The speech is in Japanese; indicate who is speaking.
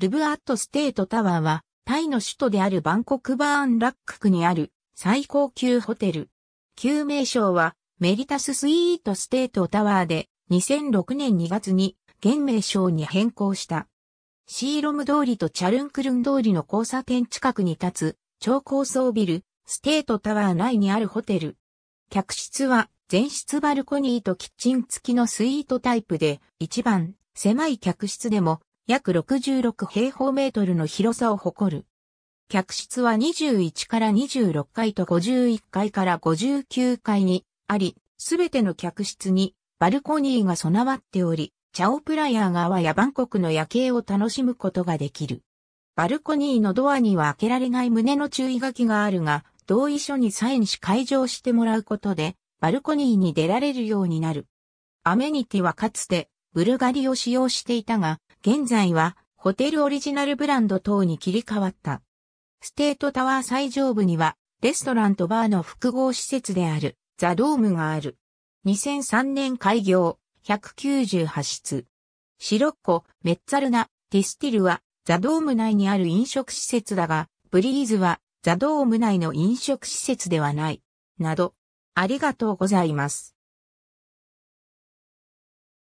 Speaker 1: ルブアットステートタワーは、タイの首都であるバンコクバーンラック区にある最高級ホテル。旧名称はメリタススイートステートタワーで2006年2月に現名称に変更した。シーロム通りとチャルンクルン通りの交差点近くに立つ超高層ビル、ステートタワー内にあるホテル。客室は全室バルコニーとキッチン付きのスイートタイプで一番狭い客室でも約66平方メートルの広さを誇る。客室は21から26階と51階から59階にあり、すべての客室にバルコニーが備わっており、チャオプラヤー川やバンコクの夜景を楽しむことができる。バルコニーのドアには開けられない胸の注意書きがあるが、同意書にサインし会場してもらうことで、バルコニーに出られるようになる。アメニティはかつて、ブルガリを使用していたが、現在はホテルオリジナルブランド等に切り替わった。ステートタワー最上部にはレストランとバーの複合施設であるザ・ドームがある。2003年開業、198室。シロッコ、メッツァルナ、ティスティルはザ・ドーム内にある飲食施設だが、ブリーズはザ・ドーム内の飲食施設ではない。など、ありがとうございます。